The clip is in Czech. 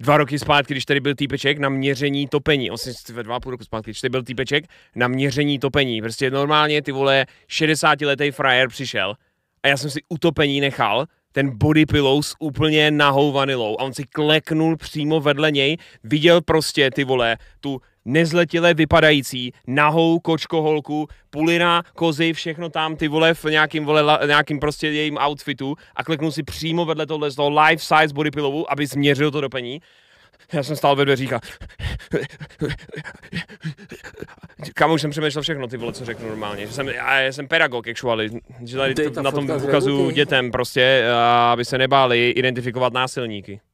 dva roky zpátky, když tady byl týpeček na měření topení, ve dva půl roku zpátky, když tady byl týpeček na měření topení, prostě normálně ty vole 60 letý frajer přišel a já jsem si utopení nechal, ten body s úplně nahou vanilou a on si kleknul přímo vedle něj, viděl prostě ty vole, tu nezletile vypadající, nahou kočkoholku, pulina, kozy, všechno tam ty vole v nějakým, vole, la, nějakým prostě jejím outfitu a kleknul si přímo vedle tohle z toho life size body pillowu, aby změřil to do pení. Já jsem stál ve dveřích a kam už jsem přemýšlel všechno ty vole, co řeknu normálně. Že jsem, já jsem pedagog, actually, že tady to, na tom ukazuju dětem prostě, aby se nebáli identifikovat násilníky.